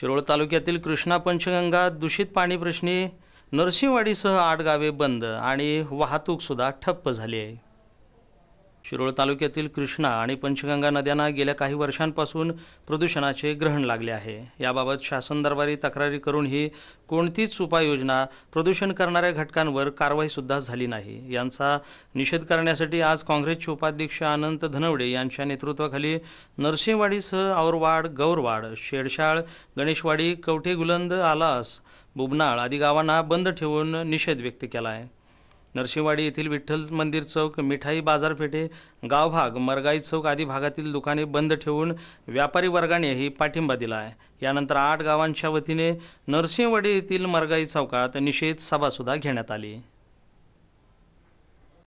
शिरोळ तालुक्यातील कृष्णा पंचगंगा दूषित पाणीप्रश्नी नरसिंहवाडीसह आठ गावे बंद आणि वाहतूकसुद्धा ठप्प झाली आहे शिरोळ तालुक्यातील कृष्णा आणि पंचगंगा नद्यांना गेल्या काही वर्षांपासून प्रदूषणाचे ग्रहण लागले आहे याबाबत शासन दरबारी तक्रारी करूनही कोणतीच उपाययोजना प्रदूषण करणाऱ्या घटकांवर कारवाईसुद्धा झाली नाही यांचा निषेध करण्यासाठी आज काँग्रेसचे उपाध्यक्ष अनंत धनवडे यांच्या नेतृत्वाखाली नरसिंहवाडीसह औरवाड गौरवाड शेडशाळ गणेशवाडी कवठेगुलंद आलास बुबनाळ आदी गावांना बंद ठेवून निषेध व्यक्त केला आहे नरसिंहवाडी येथील विठ्ठल मंदिर चौक मिठाई बाजारपेठे गावभाग मरगाई चौक आदी भागातील दुकाने बंद ठेवून व्यापारी वर्गानेही पाठिंबा दिला आहे यानंतर आठ गावांच्या वतीने नरसिंहवाडी येथील मरगाई चौकात निषेध सभासुद्धा घेण्यात आली